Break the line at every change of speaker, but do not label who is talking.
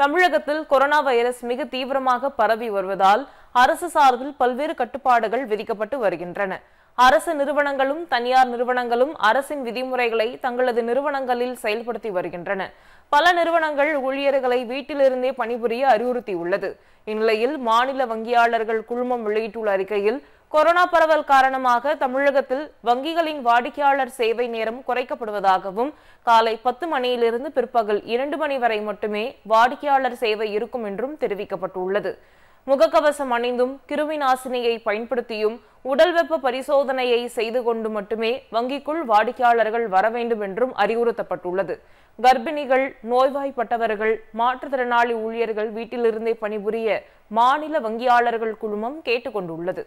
தமிழகத்தில் corona virus மிக தீவிரமாக பரவி வருவதால் அரசு சார்பில் பல்வேறு கட்டுப்பாடுகள் விதிக்கப்பட்டு வருகின்றன அரசு நிறுவனங்களும் தனியார் நிறுவனங்களும் அரசின் விதிமுறைகளை தங்களது நிறுவனங்களில் செயல்படுத்தி வருகின்றன பல நிறுவனங்கள் ஊழியர்களை வீட்டிலிருந்தே பணிபுரிய அறிவுறுத்தியுள்ளது இந்நிலையில் மாநில வங்கியாளர்கள் குழுமம் வெளியிட்டுள்ள அறிக்கையில் கொரோனா பரவல் காரணமாக தமிழகத்தில் வங்கிகளின் வாடிக்கையாளர் சேவை நேரம் குறைக்கப்படுவதாகவும் காலை பத்து மணியிலிருந்து பிற்பகல் இரண்டு மணி வரை மட்டுமே வாடிக்கையாளர் சேவை இருக்கும் என்றும் தெரிவிக்கப்பட்டுள்ளது முகக்கவசம் அணிந்தும் கிருமி நாசினியை பயன்படுத்தியும் உடல் வெப்ப பரிசோதனையை செய்து கொண்டு மட்டுமே வங்கிக்குள் வாடிக்கையாளர்கள் வர வேண்டும் என்றும் அறிவுறுத்தப்பட்டுள்ளது கர்ப்பிணிகள் நோய்வாய்ப்பட்டவர்கள் மாற்றுத்திறனாளி ஊழியர்கள் வீட்டிலிருந்தே பணிபுரிய மாநில வங்கியாளர்கள் குழுமம் கேட்டுக்கொண்டுள்ளது